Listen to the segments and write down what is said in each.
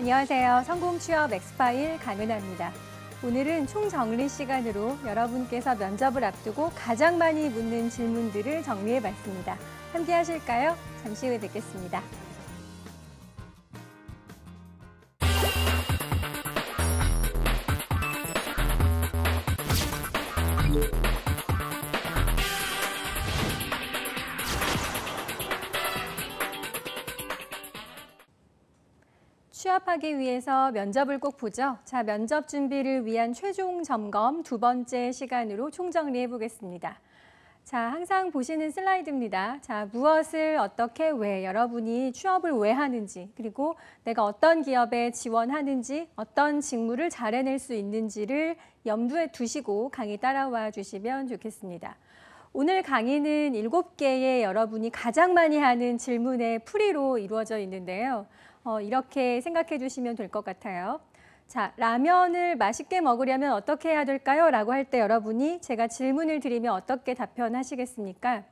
안녕하세요. 성공 취업 엑스파일 강은아입니다. 오늘은 총정리 시간으로 여러분께서 면접을 앞두고 가장 많이 묻는 질문들을 정리해 봤습니다. 함께 하실까요? 잠시 후에 뵙겠습니다. 취업하기 위해서 면접을 꼭 보죠. 자, 면접 준비를 위한 최종 점검 두 번째 시간으로 총정리해 보겠습니다. 자, 항상 보시는 슬라이드입니다. 자, 무엇을 어떻게 왜 여러분이 취업을 왜 하는지 그리고 내가 어떤 기업에 지원하는지 어떤 직무를 잘해낼 수 있는지를 염두에 두시고 강의 따라와 주시면 좋겠습니다. 오늘 강의는 일곱 개의 여러분이 가장 많이 하는 질문의 풀이로 이루어져 있는데요. 어, 이렇게 생각해 주시면 될 것 같아요. 자, 라면을 맛있게 먹으려면 어떻게 해야 될까요? 라고 할 때 여러분이 제가 질문을 드리면 어떻게 답변하시겠습니까?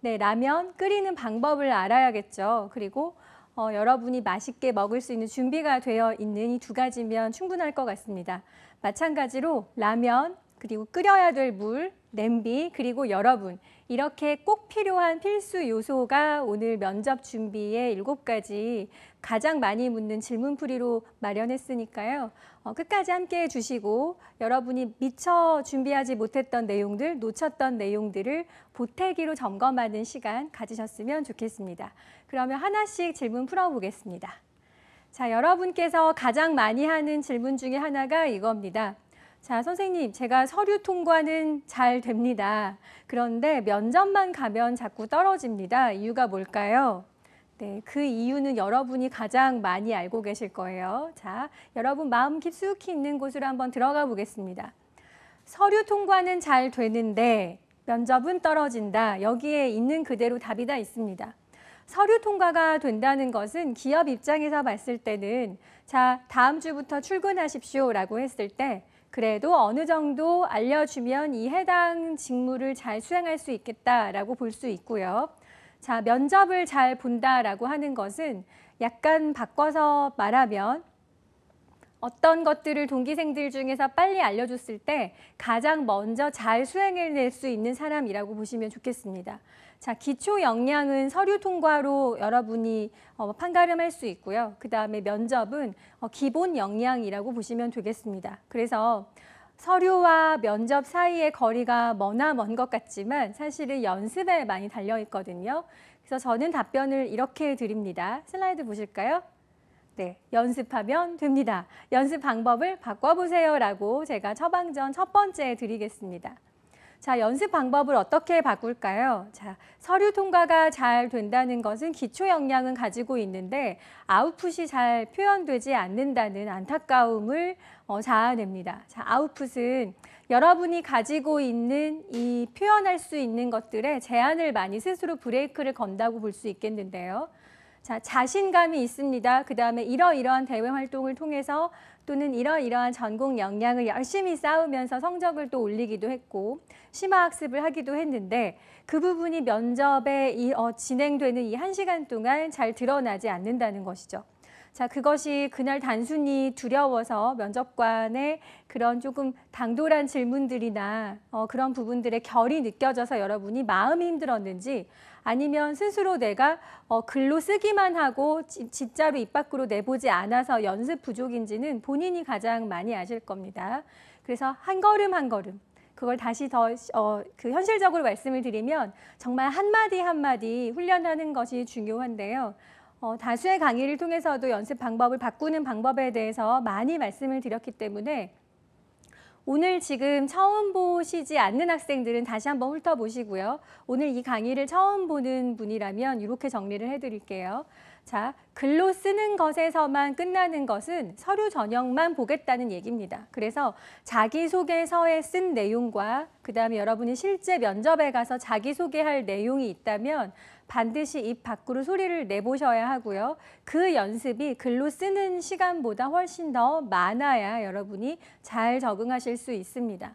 네, 라면 끓이는 방법을 알아야겠죠. 그리고 어, 여러분이 맛있게 먹을 수 있는 준비가 되어 있는 이 두 가지면 충분할 것 같습니다. 마찬가지로 라면, 그리고 끓여야 될 물, 냄비, 그리고 여러분 이렇게 꼭 필요한 필수 요소가 오늘 면접 준비의 일곱 가지 가장 많이 묻는 질문풀이로 마련했으니까요. 어, 끝까지 함께해 주시고 여러분이 미처 준비하지 못했던 내용들, 놓쳤던 내용들을 보태기로 점검하는 시간 가지셨으면 좋겠습니다. 그러면 하나씩 질문 풀어보겠습니다. 자, 여러분께서 가장 많이 하는 질문 중에 하나가 이겁니다. 자, 선생님, 제가 서류 통과는 잘 됩니다. 그런데 면접만 가면 자꾸 떨어집니다. 이유가 뭘까요? 네, 그 이유는 여러분이 가장 많이 알고 계실 거예요. 자, 여러분 마음 깊숙이 있는 곳으로 한번 들어가 보겠습니다. 서류 통과는 잘 되는데 면접은 떨어진다. 여기에 있는 그대로 답이 다 있습니다. 서류 통과가 된다는 것은 기업 입장에서 봤을 때는 자, 다음 주부터 출근하십시오라고 했을 때 그래도 어느 정도 알려주면 이 해당 직무를 잘 수행할 수 있겠다라고 볼 수 있고요. 자, 면접을 잘 본다라고 하는 것은 약간 바꿔서 말하면 어떤 것들을 동기생들 중에서 빨리 알려줬을 때 가장 먼저 잘 수행해낼 수 있는 사람이라고 보시면 좋겠습니다. 자, 기초 역량은 서류 통과로 여러분이 어, 판가름할 수 있고요. 그 다음에 면접은 어, 기본 역량이라고 보시면 되겠습니다. 그래서 서류와 면접 사이의 거리가 머나 먼 것 같지만 사실은 연습에 많이 달려 있거든요. 그래서 저는 답변을 이렇게 드립니다. 슬라이드 보실까요? 네, 연습하면 됩니다. 연습 방법을 바꿔보세요라고 제가 처방전 첫 번째 드리겠습니다. 자, 연습 방법을 어떻게 바꿀까요? 자, 서류 통과가 잘 된다는 것은 기초 역량은 가지고 있는데 아웃풋이 잘 표현되지 않는다는 안타까움을 어, 자아냅니다. 자, 아웃풋은 여러분이 가지고 있는 이 표현할 수 있는 것들의 제한을 많이 스스로 브레이크를 건다고 볼 수 있겠는데요. 자, 자신감이 있습니다. 그 다음에 이러이러한 대외 활동을 통해서 또는 이러이러한 전공 역량을 열심히 쌓으면서 성적을 또 올리기도 했고 심화 학습을 하기도 했는데 그 부분이 면접에 이, 어, 진행되는 이 한시간 동안 잘 드러나지 않는다는 것이죠. 자, 그것이 그날 단순히 두려워서 면접관의 그런 조금 당돌한 질문들이나 어, 그런 부분들의 결이 느껴져서 여러분이 마음이 힘들었는지 아니면 스스로 내가 어, 글로 쓰기만 하고 진짜로 입 밖으로 내보지 않아서 연습 부족인지는 본인이 가장 많이 아실 겁니다. 그래서 한 걸음 한 걸음 그걸 다시 더 어, 그 현실적으로 말씀을 드리면 정말 한마디 한마디 훈련하는 것이 중요한데요. 어, 다수의 강의를 통해서도 연습 방법을 바꾸는 방법에 대해서 많이 말씀을 드렸기 때문에 오늘 지금 처음 보시지 않는 학생들은 다시 한번 훑어보시고요. 오늘 이 강의를 처음 보는 분이라면 이렇게 정리를 해드릴게요. 자, 글로 쓰는 것에서만 끝나는 것은 서류 전형만 보겠다는 얘기입니다. 그래서 자기소개서에 쓴 내용과 그다음에 여러분이 실제 면접에 가서 자기소개할 내용이 있다면 반드시 입 밖으로 소리를 내보셔야 하고요. 그 연습이 글로 쓰는 시간보다 훨씬 더 많아야 여러분이 잘 적응하실 수 있습니다.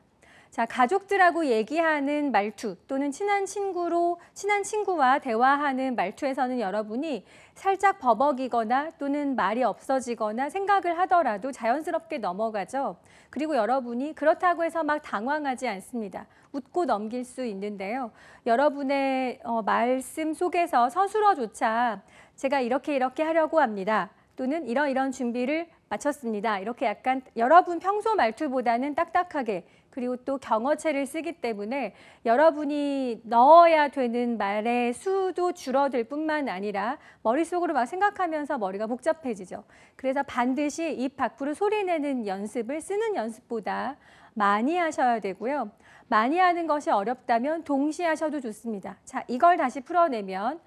자, 가족들하고 얘기하는 말투 또는 친한 친구로 친한 친구와 대화하는 말투에서는 여러분이 살짝 버벅이거나 또는 말이 없어지거나 생각을 하더라도 자연스럽게 넘어가죠. 그리고 여러분이 그렇다고 해서 막 당황하지 않습니다. 웃고 넘길 수 있는데요. 여러분의 어, 말씀 속에서 서술어조차 제가 이렇게 이렇게 하려고 합니다. 또는 이런 이런 준비를 마쳤습니다. 이렇게 약간 여러분 평소 말투보다는 딱딱하게 그리고 또 경어체를 쓰기 때문에 여러분이 넣어야 되는 말의 수도 줄어들 뿐만 아니라 머릿속으로 막 생각하면서 머리가 복잡해지죠. 그래서 반드시 입 밖으로 소리내는 연습을 쓰는 연습보다 많이 하셔야 되고요. 많이 하는 것이 어렵다면 동시에 하셔도 좋습니다. 자, 이걸 다시 풀어내면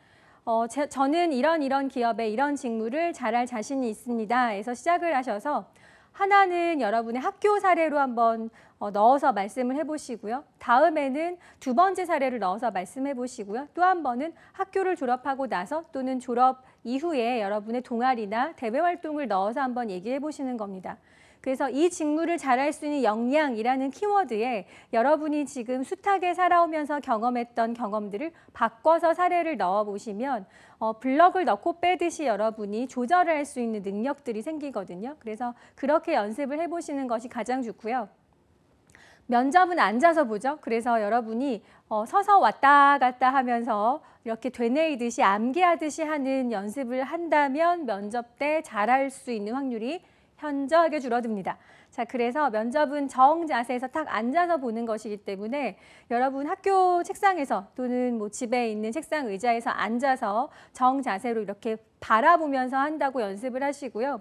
어, 제, 저는 이런 이런 기업에 이런 직무를 잘할 자신이 있습니다. 에서 시작을 하셔서 하나는 여러분의 학교 사례로 한번 어, 넣어서 말씀을 해보시고요. 다음에는 두 번째 사례를 넣어서 말씀해 보시고요. 또 한 번은 학교를 졸업하고 나서 또는 졸업 이후에 여러분의 동아리나 대외 활동을 넣어서 한번 얘기해 보시는 겁니다. 그래서 이 직무를 잘할 수 있는 역량이라는 키워드에 여러분이 지금 숱하게 살아오면서 경험했던 경험들을 바꿔서 사례를 넣어보시면 어, 블럭을 넣고 빼듯이 여러분이 조절을 할 수 있는 능력들이 생기거든요. 그래서 그렇게 연습을 해보시는 것이 가장 좋고요. 면접은 앉아서 보죠. 그래서 여러분이 어, 서서 왔다 갔다 하면서 이렇게 되뇌이듯이 암기하듯이 하는 연습을 한다면 면접 때 잘할 수 있는 확률이 현저하게 줄어듭니다. 자, 그래서 면접은 정 자세에서 탁 앉아서 보는 것이기 때문에 여러분 학교 책상에서 또는 뭐 집에 있는 책상 의자에서 앉아서 정 자세로 이렇게 바라보면서 한다고 연습을 하시고요.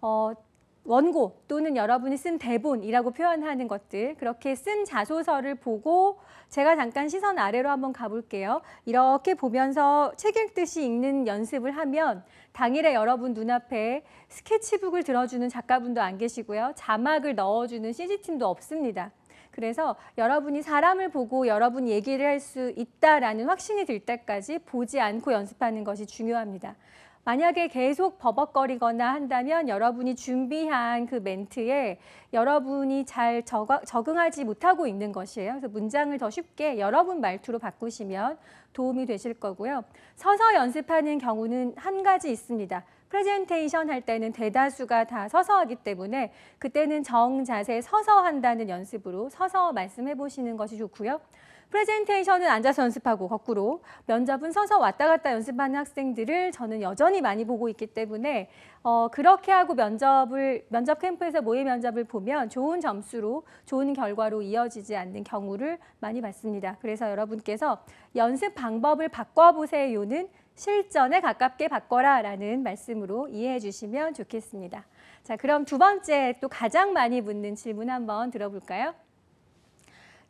어, 원고 또는 여러분이 쓴 대본이라고 표현하는 것들 그렇게 쓴 자소서를 보고 제가 잠깐 시선 아래로 한번 가볼게요. 이렇게 보면서 책 읽듯이 읽는 연습을 하면 당일에 여러분 눈앞에 스케치북을 들어주는 작가분도 안 계시고요. 자막을 넣어주는 CG팀도 없습니다. 그래서 여러분이 사람을 보고 여러분 얘기를 할 수 있다라는 확신이 들 때까지 보지 않고 연습하는 것이 중요합니다. 만약에 계속 버벅거리거나 한다면 여러분이 준비한 그 멘트에 여러분이 잘 적응하지 못하고 있는 것이에요. 그래서 문장을 더 쉽게 여러분 말투로 바꾸시면 도움이 되실 거고요. 서서 연습하는 경우는 한 가지 있습니다. 프레젠테이션 할 때는 대다수가 다 서서 하기 때문에 그때는 정자세 서서 한다는 연습으로 서서 말씀해 보시는 것이 좋고요. 프레젠테이션은 앉아서 연습하고 거꾸로 면접은 서서 왔다 갔다 연습하는 학생들을 저는 여전히 많이 보고 있기 때문에 어, 그렇게 하고 면접을 면접 캠프에서 모의 면접을 보면 좋은 점수로 좋은 결과로 이어지지 않는 경우를 많이 봤습니다. 그래서 여러분께서 연습 방법을 바꿔보세요는 실전에 가깝게 바꿔라라는 말씀으로 이해해 주시면 좋겠습니다. 자, 그럼 두 번째 또 가장 많이 묻는 질문 한번 들어볼까요?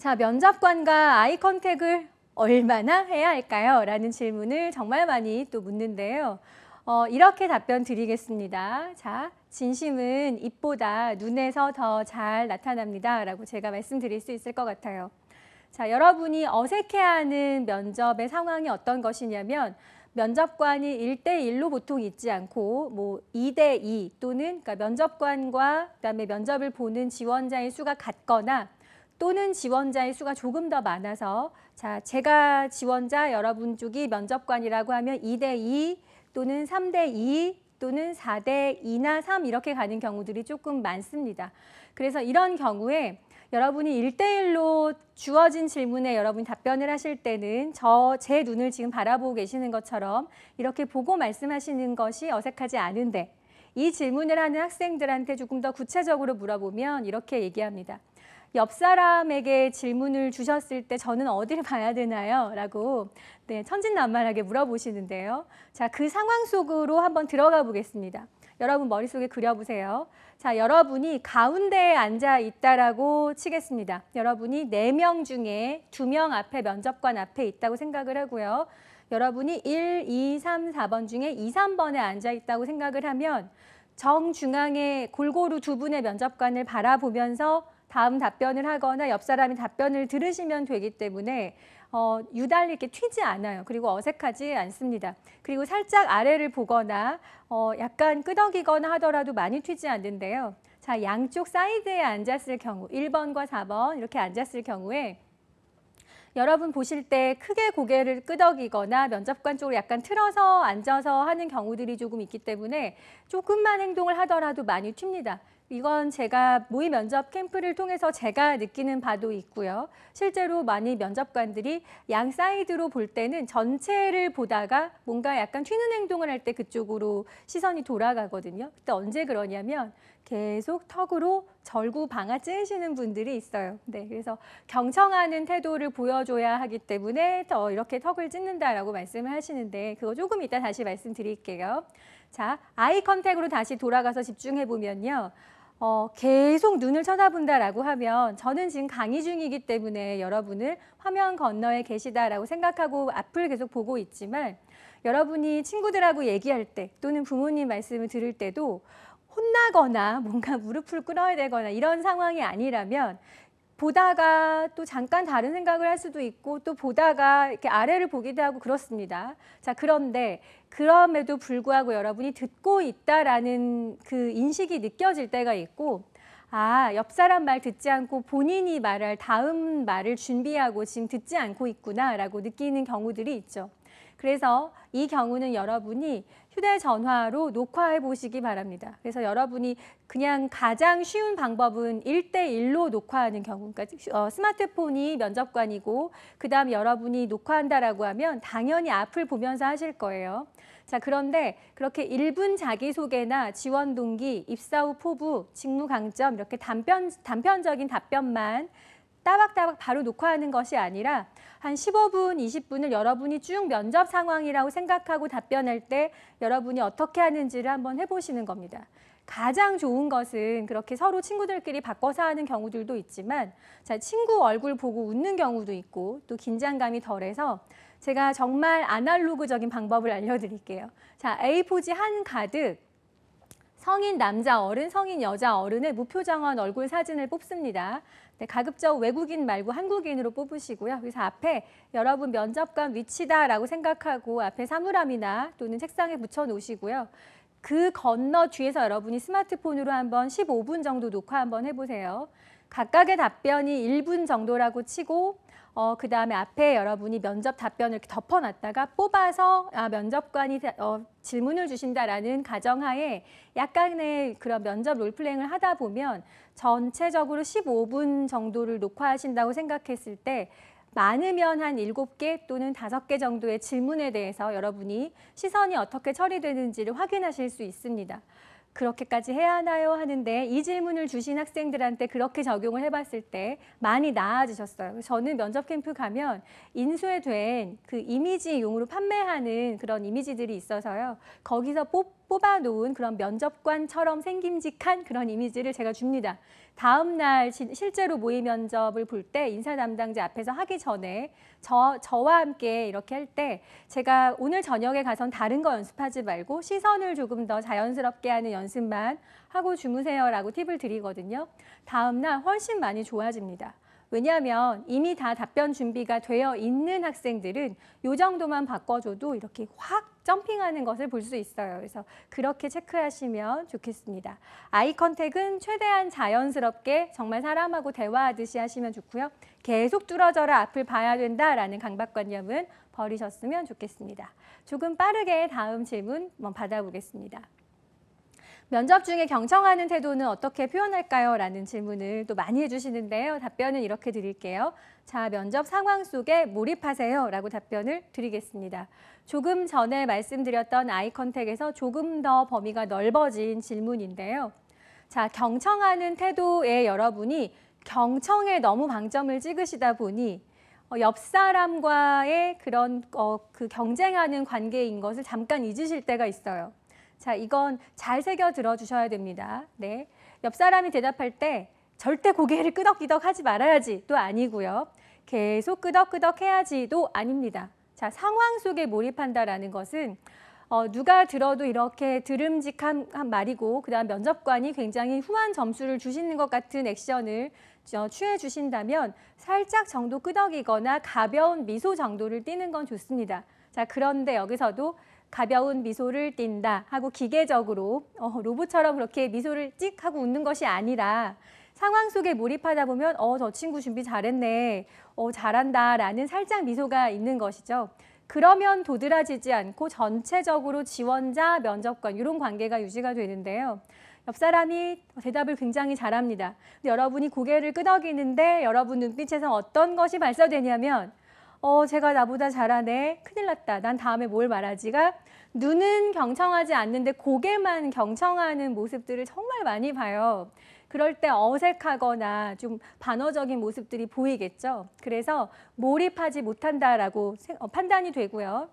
자, 면접관과 아이 컨택을 얼마나 해야 할까요? 라는 질문을 정말 많이 또 묻는데요. 어, 이렇게 답변 드리겠습니다. 자, 진심은 입보다 눈에서 더 잘 나타납니다. 라고 제가 말씀드릴 수 있을 것 같아요. 자, 여러분이 어색해하는 면접의 상황이 어떤 것이냐면 면접관이 일대일로 보통 있지 않고 뭐이대이 또는 그러니까 면접관과 그다음에 면접을 보는 지원자의 수가 같거나 또는 지원자의 수가 조금 더 많아서 자 제가 지원자 여러분 쪽이 면접관이라고 하면 2대2 또는 3대2 또는 4대 2나 3 이렇게 가는 경우들이 조금 많습니다. 그래서 이런 경우에 여러분이 일 대일로 주어진 질문에 여러분이 답변을 하실 때는 저 제 눈을 지금 바라보고 계시는 것처럼 이렇게 보고 말씀하시는 것이 어색하지 않은데 이 질문을 하는 학생들한테 조금 더 구체적으로 물어보면 이렇게 얘기합니다. 옆 사람에게 질문을 주셨을 때 저는 어디를 봐야 되나요? 라고 네, 천진난만하게 물어보시는데요. 자, 그 상황 속으로 한번 들어가 보겠습니다. 여러분 머릿속에 그려보세요. 자, 여러분이 가운데에 앉아 있다라고 치겠습니다. 여러분이 네 명 중에 두 명 앞에 면접관 앞에 있다고 생각을 하고요. 여러분이 1, 2, 3, 4번 중에 2, 3번에 앉아 있다고 생각을 하면 정중앙에 골고루 두 분의 면접관을 바라보면서 다음 답변을 하거나 옆 사람이 답변을 들으시면 되기 때문에 어, 유달리 이렇게 튀지 않아요. 그리고 어색하지 않습니다. 그리고 살짝 아래를 보거나 어, 약간 끄덕이거나 하더라도 많이 튀지 않는데요. 자, 양쪽 사이드에 앉았을 경우, 1번과 4번 이렇게 앉았을 경우에 여러분 보실 때 크게 고개를 끄덕이거나 면접관 쪽으로 약간 틀어서 앉아서 하는 경우들이 조금 있기 때문에 조금만 행동을 하더라도 많이 튑니다. 이건 제가 모의 면접 캠프를 통해서 제가 느끼는 바도 있고요. 실제로 많이 면접관들이 양 사이드로 볼 때는 전체를 보다가 뭔가 약간 튀는 행동을 할 때 그쪽으로 시선이 돌아가거든요. 그때 언제 그러냐면 계속 턱으로 절구 방아 찌시는 분들이 있어요. 네, 그래서 경청하는 태도를 보여줘야 하기 때문에 더 이렇게 턱을 찢는다라고 말씀을 하시는데 그거 조금 이따 다시 말씀드릴게요. 자, 아이 컨택으로 다시 돌아가서 집중해 보면요. 어, 계속 눈을 쳐다본다라고 하면 저는 지금 강의 중이기 때문에 여러분을 화면 건너에 계시다라고 생각하고 앞을 계속 보고 있지만 여러분이 친구들하고 얘기할 때 또는 부모님 말씀을 들을 때도 혼나거나 뭔가 무릎을 꿇어야 되거나 이런 상황이 아니라면 보다가 또 잠깐 다른 생각을 할 수도 있고 또 보다가 이렇게 아래를 보기도 하고 그렇습니다. 자, 그런데 그럼에도 불구하고 여러분이 듣고 있다라는 그 인식이 느껴질 때가 있고 아, 옆 사람 말 듣지 않고 본인이 말할 다음 말을 준비하고 지금 듣지 않고 있구나라고 느끼는 경우들이 있죠. 그래서 이 경우는 여러분이 휴대전화로 녹화해 보시기 바랍니다. 그래서 여러분이 그냥 가장 쉬운 방법은 일대일로 녹화하는 경우, 그러니까 어, 스마트폰이 면접관이고 그다음 여러분이 녹화한다라고 하면 당연히 앞을 보면서 하실 거예요. 자, 그런데 그렇게 1분 자기소개나 지원 동기, 입사 후 포부, 직무 강점 이렇게 단편, 단편적인 답변만 따박따박 바로 녹화하는 것이 아니라 한 15분, 20분을 여러분이 쭉 면접 상황이라고 생각하고 답변할 때 여러분이 어떻게 하는지를 한번 해보시는 겁니다. 가장 좋은 것은 그렇게 서로 친구들끼리 바꿔서 하는 경우들도 있지만 자, 친구 얼굴 보고 웃는 경우도 있고 또 긴장감이 덜해서 제가 정말 아날로그적인 방법을 알려드릴게요. 자, A4지 한 가득 성인 남자 어른, 성인 여자 어른의 무표정한 얼굴 사진을 뽑습니다. 네, 가급적 외국인 말고 한국인으로 뽑으시고요. 그래서 앞에 여러분 면접관 위치다라고 생각하고 앞에 사물함이나 또는 책상에 붙여놓으시고요. 그 건너 뒤에서 여러분이 스마트폰으로 한번 15분 정도 녹화 한번 해보세요. 각각의 답변이 1분 정도라고 치고 어, 그 다음에 앞에 여러분이 면접 답변을 이렇게 덮어놨다가 뽑아서 아, 면접관이 어, 질문을 주신다라는 가정하에 약간의 그런 면접 롤플레잉을 하다 보면 전체적으로 15분 정도를 녹화하신다고 생각했을 때 많으면 한 7개 또는 5개 정도의 질문에 대해서 여러분이 시선이 어떻게 처리되는지를 확인하실 수 있습니다. 그렇게까지 해야 하나요? 하는데 이 질문을 주신 학생들한테 그렇게 적용을 해봤을 때 많이 나아지셨어요. 저는 면접 캠프 가면 인쇄된 그 이미지용으로 판매하는 그런 이미지들이 있어서요. 거기서 뽑 뽑아놓은 그런 면접관처럼 생김직한 그런 이미지를 제가 줍니다. 다음 날 실제로 모의 면접을 볼 때 인사 담당자 앞에서 하기 전에 저, 저와 함께 이렇게 할 때 제가 오늘 저녁에 가선 다른 거 연습하지 말고 시선을 조금 더 자연스럽게 하는 연습만 하고 주무세요라고 팁을 드리거든요. 다음 날 훨씬 많이 좋아집니다. 왜냐하면 이미 다 답변 준비가 되어 있는 학생들은 이 정도만 바꿔줘도 이렇게 확 점핑하는 것을 볼 수 있어요. 그래서 그렇게 체크하시면 좋겠습니다. 아이 컨택은 최대한 자연스럽게 정말 사람하고 대화하듯이 하시면 좋고요. 계속 뚫어져라 앞을 봐야 된다라는 강박관념은 버리셨으면 좋겠습니다. 조금 빠르게 다음 질문 받아보겠습니다. 면접 중에 경청하는 태도는 어떻게 표현할까요? 라는 질문을 또 많이 해주시는데요. 답변은 이렇게 드릴게요. 자, 면접 상황 속에 몰입하세요. 라고 답변을 드리겠습니다. 조금 전에 말씀드렸던 아이 컨택에서 조금 더 범위가 넓어진 질문인데요. 자, 경청하는 태도에 여러분이 경청에 너무 방점을 찍으시다 보니 어, 옆 사람과의 그런 어, 그 경쟁하는 관계인 것을 잠깐 잊으실 때가 있어요. 자, 이건 잘 새겨 들어주셔야 됩니다. 네. 옆 사람이 대답할 때 절대 고개를 끄덕끄덕 하지 말아야지도 아니고요. 계속 끄덕끄덕 해야지도 아닙니다. 자, 상황 속에 몰입한다라는 것은 어, 누가 들어도 이렇게 들음직한 한 말이고 그다음 면접관이 굉장히 후한 점수를 주시는 것 같은 액션을 취해 주신다면 살짝 정도 끄덕이거나 가벼운 미소 정도를 띠는 건 좋습니다. 자, 그런데 여기서도 가벼운 미소를 띈다 하고 기계적으로 어, 로봇처럼 그렇게 미소를 찍 하고 웃는 것이 아니라 상황 속에 몰입하다 보면 어, 저 친구 준비 잘했네, 어, 잘한다 라는 살짝 미소가 있는 것이죠. 그러면 도드라지지 않고 전체적으로 지원자, 면접관 이런 관계가 유지가 되는데요. 옆 사람이 대답을 굉장히 잘합니다. 여러분이 고개를 끄덕이는데 여러분 눈빛에서 어떤 것이 발사되냐면 어, 제가 나보다 잘하네. 큰일 났다. 난 다음에 뭘 말하지가 눈은 경청하지 않는데 고개만 경청하는 모습들을 정말 많이 봐요. 그럴 때 어색하거나 좀 반어적인 모습들이 보이겠죠. 그래서 몰입하지 못한다라고 어, 판단이 되고요.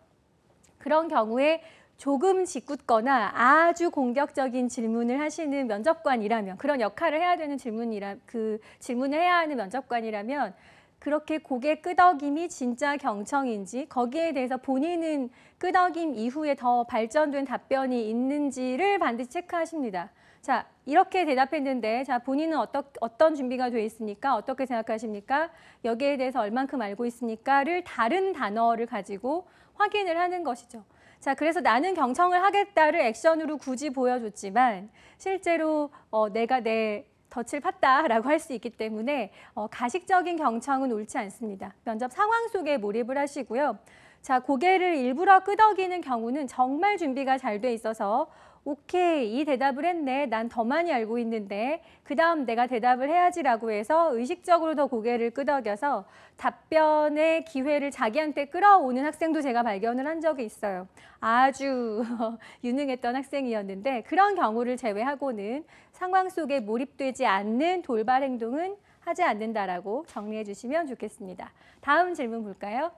그런 경우에 조금 짓궂거나 아주 공격적인 질문을 하시는 면접관이라면 그런 역할을 해야 되는 질문이라 그 질문을 해야 하는 면접관이라면 그렇게 고개 끄덕임이 진짜 경청인지 거기에 대해서 본인은 끄덕임 이후에 더 발전된 답변이 있는지를 반드시 체크하십니다. 자, 이렇게 대답했는데 자, 본인은 어떠, 어떤 준비가 돼 있습니까? 어떻게 생각하십니까? 여기에 대해서 얼만큼 알고 있습니까?를 다른 단어를 가지고 확인을 하는 것이죠. 자, 그래서 나는 경청을 하겠다를 액션으로 굳이 보여줬지만 실제로 어, 내가 내 덫을 팠다라고 할 수 있기 때문에 어, 가식적인 경청은 옳지 않습니다. 면접 상황 속에 몰입을 하시고요. 자, 고개를 일부러 끄덕이는 경우는 정말 준비가 잘 돼 있어서 오케이, 이 대답을 했네. 난 더 많이 알고 있는데. 그 다음 내가 대답을 해야지라고 해서 의식적으로 더 고개를 끄덕여서 답변의 기회를 자기한테 끌어오는 학생도 제가 발견을 한 적이 있어요. 아주 유능했던 학생이었는데 그런 경우를 제외하고는 상황 속에 몰입되지 않는 돌발 행동은 하지 않는다라고 정리해 주시면 좋겠습니다. 다음 질문 볼까요?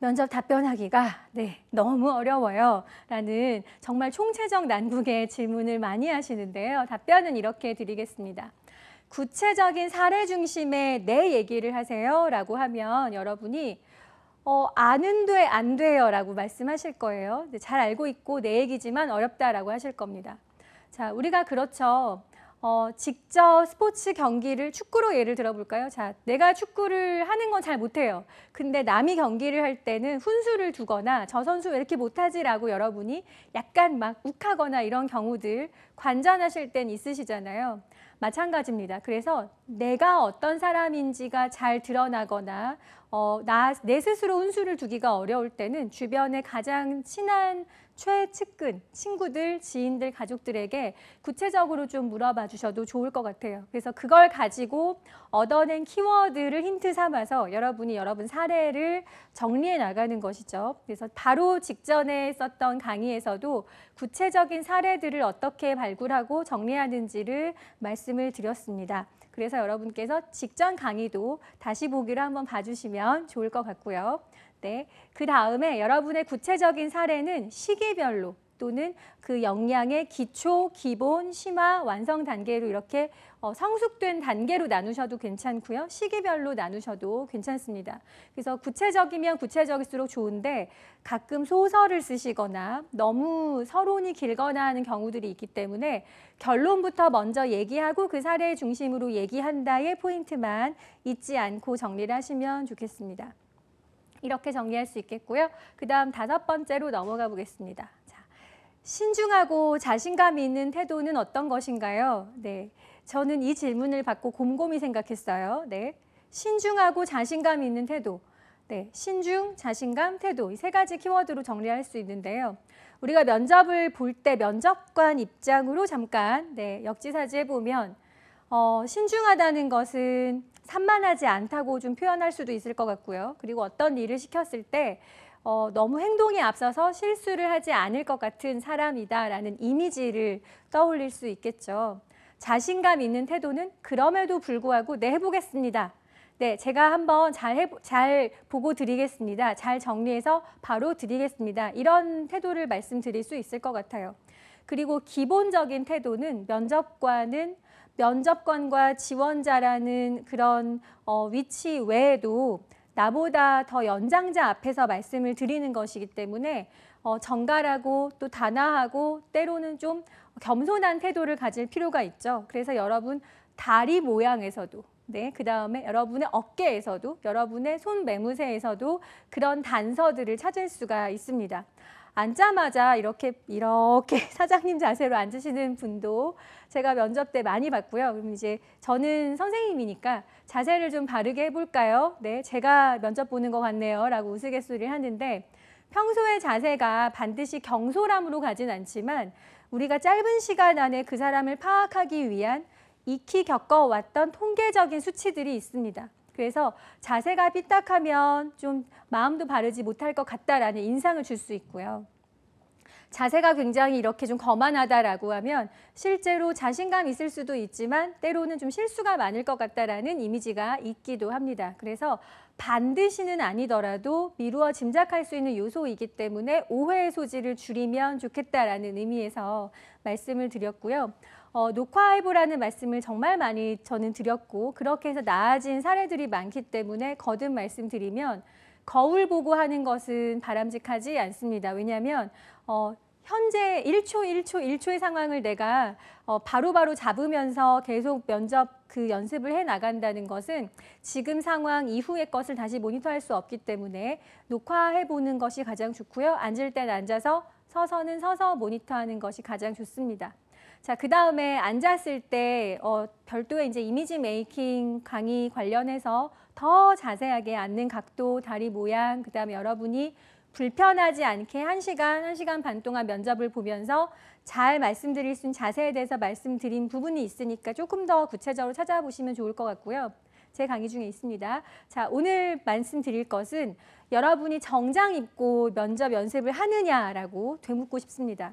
면접 답변하기가 네, 너무 어려워요. 라는 정말 총체적 난국의 질문을 많이 하시는데요. 답변은 이렇게 드리겠습니다. 구체적인 사례 중심의 내 네 얘기를 하세요. 라고 하면 여러분이 어, 아는 돼, 안 돼요. 라고 말씀하실 거예요. 네, 잘 알고 있고 내 얘기지만 어렵다라고 하실 겁니다. 자, 우리가 그렇죠. 어, 직접 스포츠 경기를 축구로 예를 들어볼까요? 자, 내가 축구를 하는 건 잘 못해요. 근데 남이 경기를 할 때는 훈수를 두거나 저 선수 왜 이렇게 못하지라고 여러분이 약간 막 욱하거나 이런 경우들 관전하실 땐 있으시잖아요. 마찬가지입니다. 그래서 내가 어떤 사람인지가 잘 드러나거나 어, 나, 내 스스로 훈수를 두기가 어려울 때는 주변에 가장 친한 최측근, 친구들, 지인들, 가족들에게 구체적으로 좀 물어봐 주셔도 좋을 것 같아요. 그래서 그걸 가지고 얻어낸 키워드를 힌트 삼아서 여러분이 여러분 사례를 정리해 나가는 것이죠. 그래서 바로 직전에 썼던 강의에서도 구체적인 사례들을 어떻게 발굴하고 정리하는지를 말씀을 드렸습니다. 그래서 여러분께서 직전 강의도 다시 보기로 한번 봐주시면 좋을 것 같고요. 네. 그 다음에 여러분의 구체적인 사례는 시기별로 또는 그 역량의 기초, 기본, 심화, 완성 단계로 이렇게 어, 성숙된 단계로 나누셔도 괜찮고요. 시기별로 나누셔도 괜찮습니다. 그래서 구체적이면 구체적일수록 좋은데 가끔 소설을 쓰시거나 너무 서론이 길거나 하는 경우들이 있기 때문에 결론부터 먼저 얘기하고 그 사례 중심으로 얘기한다의 포인트만 잊지 않고 정리를 하시면 좋겠습니다. 이렇게 정리할 수 있겠고요. 그 다음 다섯 번째로 넘어가 보겠습니다. 자, 신중하고 자신감 이 있는 태도는 어떤 것인가요? 네, 저는 이 질문을 받고 곰곰이 생각했어요. 네, 신중하고 자신감 이 있는 태도. 네, 신중, 자신감, 태도 이 세 가지 키워드로 정리할 수 있는데요. 우리가 면접을 볼 때 면접관 입장으로 잠깐 네, 역지사지해 보면 어, 신중하다는 것은 산만하지 않다고 좀 표현할 수도 있을 것 같고요. 그리고 어떤 일을 시켰을 때 어, 너무 행동에 앞서서 실수를 하지 않을 것 같은 사람이다라는 이미지를 떠올릴 수 있겠죠. 자신감 있는 태도는 그럼에도 불구하고 내 네, 해보겠습니다. 네, 제가 한번 잘, 해보, 잘 보고 드리겠습니다. 잘 정리해서 바로 드리겠습니다. 이런 태도를 말씀드릴 수 있을 것 같아요. 그리고 기본적인 태도는 면접관은 면접관과 지원자라는 그런 어, 위치 외에도 나보다 더 연장자 앞에서 말씀을 드리는 것이기 때문에 어, 정갈하고 또 단아하고 때로는 좀 겸손한 태도를 가질 필요가 있죠. 그래서 여러분 다리 모양에서도 네, 그 다음에 여러분의 어깨에서도 여러분의 손 매무새에서도 그런 단서들을 찾을 수가 있습니다. 앉자마자 이렇게 이렇게 사장님 자세로 앉으시는 분도 제가 면접 때 많이 봤고요. 그럼 이제 저는 선생님이니까 자세를 좀 바르게 해볼까요? 네, 제가 면접 보는 것 같네요. 라고 우스갯소리를 하는데 평소의 자세가 반드시 경솔함으로 가진 않지만 우리가 짧은 시간 안에 그 사람을 파악하기 위한 익히 겪어왔던 통계적인 수치들이 있습니다. 그래서 자세가 삐딱하면 좀 마음도 바르지 못할 것 같다라는 인상을 줄 수 있고요. 자세가 굉장히 이렇게 좀 거만하다라고 하면 실제로 자신감 있을 수도 있지만 때로는 좀 실수가 많을 것 같다라는 이미지가 있기도 합니다. 그래서 반드시는 아니더라도 미루어 짐작할 수 있는 요소이기 때문에 오해의 소지를 줄이면 좋겠다라는 의미에서 말씀을 드렸고요. 어, 녹화해보라는 말씀을 정말 많이 저는 드렸고 그렇게 해서 나아진 사례들이 많기 때문에 거듭 말씀드리면 거울 보고 하는 것은 바람직하지 않습니다. 왜냐하면 어, 현재 1초, 1초, 1초의 상황을 내가 어, 바로바로 바로 잡으면서 계속 면접 그 연습을 해 나간다는 것은 지금 상황 이후의 것을 다시 모니터할 수 없기 때문에 녹화해보는 것이 가장 좋고요. 앉을 땐 앉아서 서서는 서서 모니터하는 것이 가장 좋습니다. 자, 그 다음에 앉았을 때 어, 별도의 이제 이미지 메이킹 강의 관련해서 더 자세하게 앉는 각도, 다리 모양, 그 다음에 여러분이 불편하지 않게 한시간한시간반 동안 면접을 보면서 잘 말씀드릴 수 있는 자세에 대해서 말씀드린 부분이 있으니까 조금 더 구체적으로 찾아보시면 좋을 것 같고요. 제 강의 중에 있습니다. 자, 오늘 말씀드릴 것은 여러분이 정장 입고 면접 연습을 하느냐라고 되묻고 싶습니다.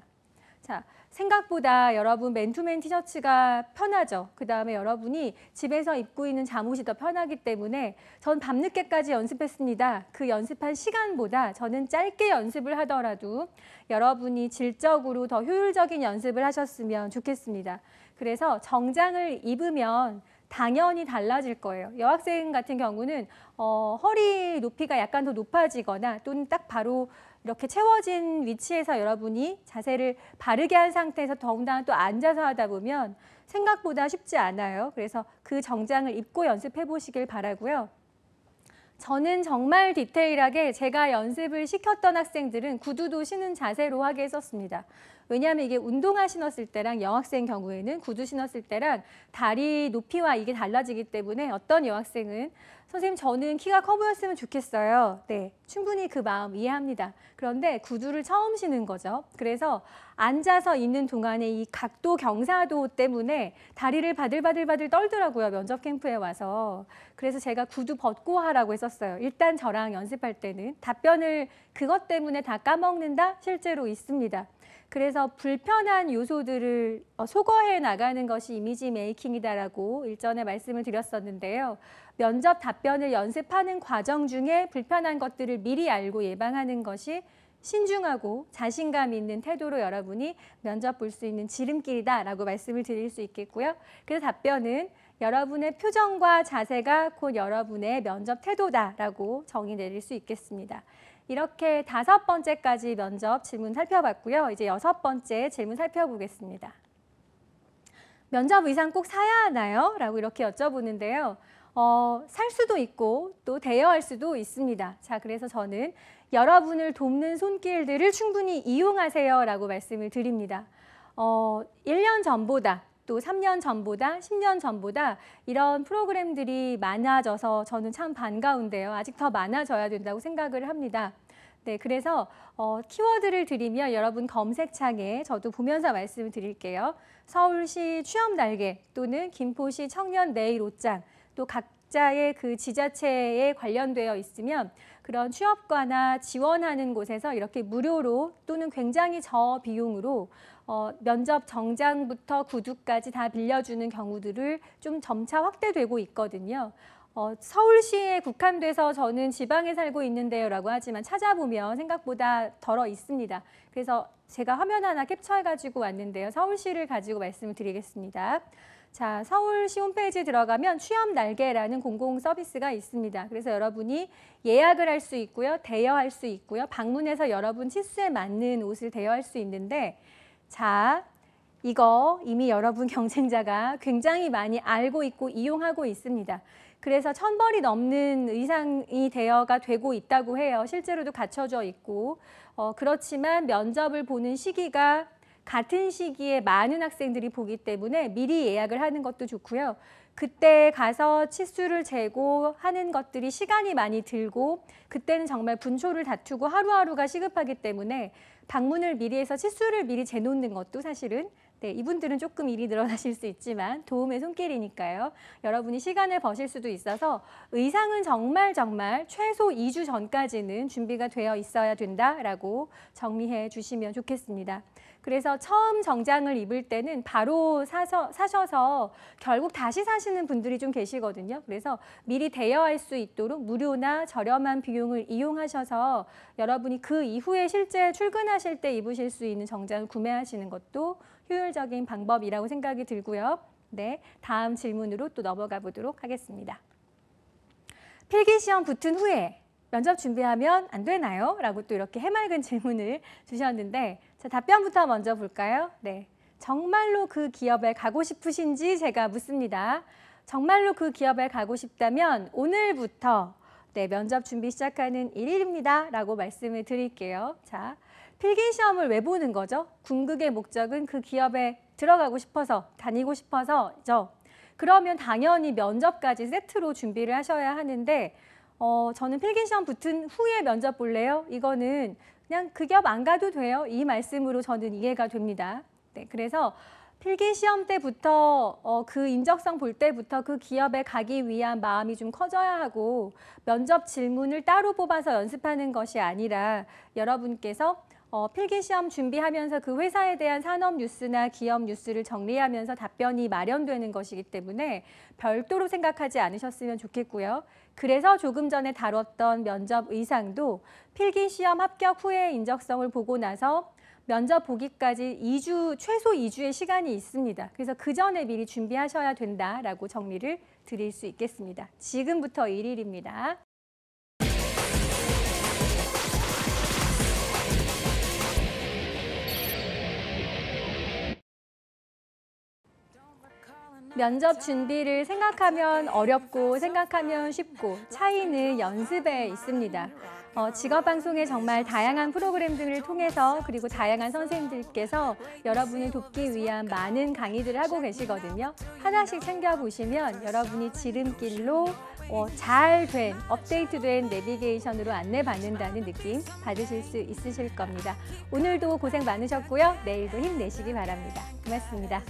자, 생각보다 여러분 맨투맨 티셔츠가 편하죠. 그 다음에 여러분이 집에서 입고 있는 잠옷이 더 편하기 때문에 전 밤늦게까지 연습했습니다. 그 연습한 시간보다 저는 짧게 연습을 하더라도 여러분이 질적으로 더 효율적인 연습을 하셨으면 좋겠습니다. 그래서 정장을 입으면 당연히 달라질 거예요. 여학생 같은 경우는 어, 허리 높이가 약간 더 높아지거나 또는 딱 바로 이렇게 채워진 위치에서 여러분이 자세를 바르게 한 상태에서 더군다나 또 앉아서 하다 보면 생각보다 쉽지 않아요. 그래서 그 정장을 입고 연습해 보시길 바라고요. 저는 정말 디테일하게 제가 연습을 시켰던 학생들은 구두도 신은 자세로 하게 했었습니다. 왜냐하면 이게 운동화 신었을 때랑 여학생 경우에는 구두 신었을 때랑 다리 높이와 이게 달라지기 때문에 어떤 여학생은 선생님 저는 키가 커 보였으면 좋겠어요. 네, 충분히 그 마음 이해합니다. 그런데 구두를 처음 신은 거죠. 그래서 앉아서 있는 동안에 이 각도 경사도 때문에 다리를 바들바들바들 떨더라고요. 면접 캠프에 와서. 그래서 제가 구두 벗고 하라고 했었어요. 일단 저랑 연습할 때는 답변을 그것 때문에 다 까먹는다? 실제로 있습니다. 그래서 불편한 요소들을 어, 소거해 나가는 것이 이미지 메이킹이다라고 일전에 말씀을 드렸었는데요. 면접 답변을 연습하는 과정 중에 불편한 것들을 미리 알고 예방하는 것이 신중하고 자신감 있는 태도로 여러분이 면접 볼 수 있는 지름길이다라고 말씀을 드릴 수 있겠고요. 그래서 답변은 여러분의 표정과 자세가 곧 여러분의 면접 태도다라고 정의 내릴 수 있겠습니다. 이렇게 다섯 번째까지 면접 질문 살펴봤고요. 이제 여섯 번째 질문 살펴보겠습니다. 면접 의상 꼭 사야 하나요? 라고 이렇게 여쭤보는데요. 어, 살 수도 있고 또 대여할 수도 있습니다. 자, 그래서 저는 여러분을 돕는 손길들을 충분히 이용하세요 라고 말씀을 드립니다. 어, 1년 전보다 또 3년 전보다 10년 전보다 이런 프로그램들이 많아져서 저는 참 반가운데요. 아직 더 많아져야 된다고 생각을 합니다. 네, 그래서 어, 키워드를 드리면 여러분 검색창에 저도 보면서 말씀을 드릴게요. 서울시 취업 날개 또는 김포시 청년 내일 옷장 또 각자의 그 지자체에 관련되어 있으면 그런 취업과나 지원하는 곳에서 이렇게 무료로 또는 굉장히 저비용으로 어, 면접 정장부터 구두까지 다 빌려주는 경우들을 좀 점차 확대되고 있거든요. 어, 서울시에 국한돼서 저는 지방에 살고 있는데요 라고 하지만 찾아보면 생각보다 덜어 있습니다. 그래서 제가 화면 하나 캡처해가지고 왔는데요. 서울시를 가지고 말씀을 드리겠습니다. 자, 서울시 홈페이지 들어가면 취업 날개라는 공공 서비스가 있습니다. 그래서 여러분이 예약을 할 수 있고요. 대여할 수 있고요. 방문해서 여러분 치수에 맞는 옷을 대여할 수 있는데 자, 이거 이미 여러분 경쟁자가 굉장히 많이 알고 있고 이용하고 있습니다. 그래서 천 벌이 넘는 의상이 대여가 되고 있다고 해요. 실제로도 갖춰져 있고 어, 그렇지만 면접을 보는 시기가 같은 시기에 많은 학생들이 보기 때문에 미리 예약을 하는 것도 좋고요. 그때 가서 치수를 재고 하는 것들이 시간이 많이 들고 그때는 정말 분초를 다투고 하루하루가 시급하기 때문에 방문을 미리 해서 치수를 미리 재놓는 것도 사실은 네, 이분들은 조금 일이 늘어나실 수 있지만 도움의 손길이니까요. 여러분이 시간을 버실 수도 있어서 의상은 정말 정말 최소 2주 전까지는 준비가 되어 있어야 된다라고 정리해 주시면 좋겠습니다. 그래서 처음 정장을 입을 때는 바로 사서, 사셔서 결국 다시 사시는 분들이 좀 계시거든요. 그래서 미리 대여할 수 있도록 무료나 저렴한 비용을 이용하셔서 여러분이 그 이후에 실제 출근하실 때 입으실 수 있는 정장을 구매하시는 것도 효율적인 방법이라고 생각이 들고요. 네, 다음 질문으로 또 넘어가 보도록 하겠습니다. 필기시험 붙은 후에 면접 준비하면 안 되나요? 라고 또 이렇게 해맑은 질문을 주셨는데 자, 답변부터 먼저 볼까요? 네, 정말로 그 기업에 가고 싶으신지 제가 묻습니다. 정말로 그 기업에 가고 싶다면 오늘부터 네, 면접 준비 시작하는 일일입니다 라고 말씀을 드릴게요. 자, 필기 시험을 왜 보는 거죠? 궁극의 목적은 그 기업에 들어가고 싶어서, 다니고 싶어서죠. 그러면 당연히 면접까지 세트로 준비를 하셔야 하는데 어, 저는 필기 시험 붙은 후에 면접 볼래요? 이거는 그냥 그 기업 안 가도 돼요. 이 말씀으로 저는 이해가 됩니다. 네, 그래서 필기 시험 때부터 어, 그 인적성 볼 때부터 그 기업에 가기 위한 마음이 좀 커져야 하고 면접 질문을 따로 뽑아서 연습하는 것이 아니라 여러분께서 어, 필기시험 준비하면서 그 회사에 대한 산업 뉴스나 기업 뉴스를 정리하면서 답변이 마련되는 것이기 때문에 별도로 생각하지 않으셨으면 좋겠고요. 그래서 조금 전에 다뤘던 면접 의상도 필기시험 합격 후에 인적성을 보고 나서 면접 보기까지 2주, 최소 2주의 시간이 있습니다. 그래서 그 전에 미리 준비하셔야 된다라고 정리를 드릴 수 있겠습니다. 지금부터 1일입니다. 면접 준비를 생각하면 어렵고 생각하면 쉽고 차이는 연습에 있습니다. 어, 직업방송에 정말 다양한 프로그램 등을 통해서 그리고 다양한 선생님들께서 여러분을 돕기 위한 많은 강의들을 하고 계시거든요. 하나씩 챙겨보시면 여러분이 지름길로 어, 잘된 업데이트된 내비게이션으로 안내받는다는 느낌 받으실 수 있으실 겁니다. 오늘도 고생 많으셨고요. 내일도 힘내시기 바랍니다. 고맙습니다.